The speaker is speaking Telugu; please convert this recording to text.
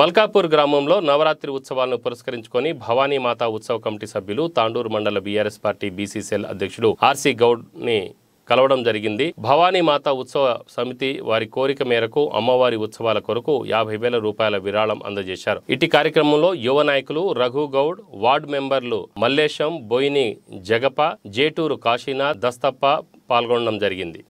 మల్కాపూర్ గ్రామంలో నవరాత్రి ఉత్సవాలను పురస్కరించుకొని భవానీమాత ఉత్సవ కమిటీ సభ్యులు తాండూరు మండల బీఆర్ఎస్ పార్టీ బీసీసీఎల్ అధ్యక్షుడు ఆర్సీ గౌడ్ని కలవడం జరిగింది మాతా ఉత్సవ సమితి వారి కోరిక మేరకు అమ్మవారి ఉత్సవాల కొరకు యాభై వేల రూపాయల విరాళం అందజేశారు ఇటు కార్యక్రమంలో యువ నాయకులు రఘు గౌడ్ వార్డు మెంబర్లు మల్లేశం బోయిని జగప జేటూరు కాశీనాథ్ దస్తప్ప పాల్గొనడం జరిగింది